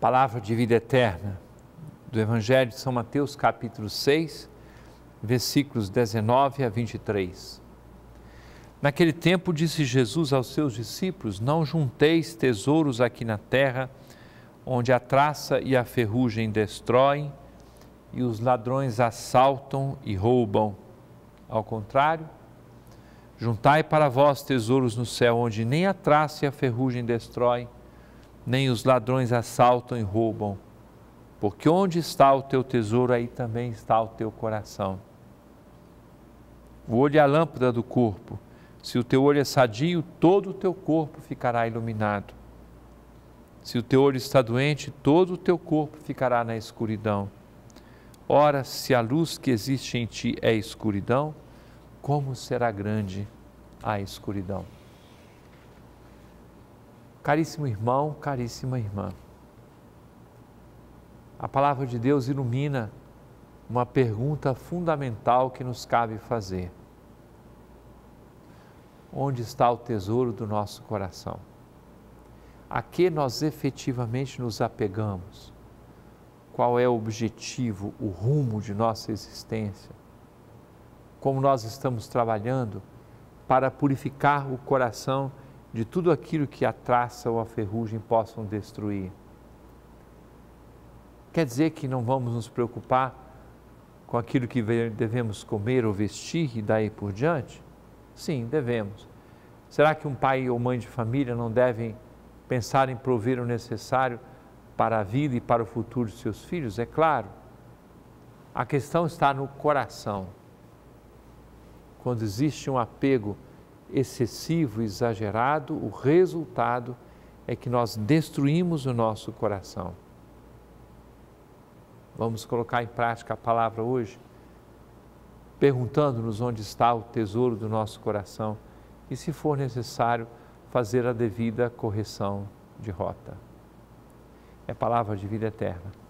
palavra de vida eterna do Evangelho de São Mateus, capítulo 6, versículos 19 a 23. Naquele tempo disse Jesus aos seus discípulos: Não junteis tesouros aqui na terra, onde a traça e a ferrugem destroem e os ladrões assaltam e roubam. Ao contrário, juntai para vós tesouros no céu, onde nem a traça e a ferrugem destroem nem os ladrões assaltam e roubam, porque onde está o teu tesouro, aí também está o teu coração. O olho é a lâmpada do corpo. Se o teu olho é sadio, todo o teu corpo ficará iluminado. Se o teu olho está doente, todo o teu corpo ficará na escuridão. Ora, se a luz que existe em ti é escuridão, como será grande a escuridão? Caríssimo irmão, caríssima irmã, a palavra de Deus ilumina uma pergunta fundamental que nos cabe fazer: Onde está o tesouro do nosso coração? A que nós efetivamente nos apegamos? Qual é o objetivo, o rumo de nossa existência? Como nós estamos trabalhando para purificar o coração? de tudo aquilo que a traça ou a ferrugem possam destruir. Quer dizer que não vamos nos preocupar com aquilo que devemos comer ou vestir e daí por diante? Sim, devemos. Será que um pai ou mãe de família não devem pensar em prover o necessário para a vida e para o futuro de seus filhos? É claro. A questão está no coração. Quando existe um apego excessivo, exagerado, o resultado é que nós destruímos o nosso coração. Vamos colocar em prática a palavra hoje, perguntando-nos onde está o tesouro do nosso coração e, se for necessário, fazer a devida correção de rota. É palavra de vida eterna.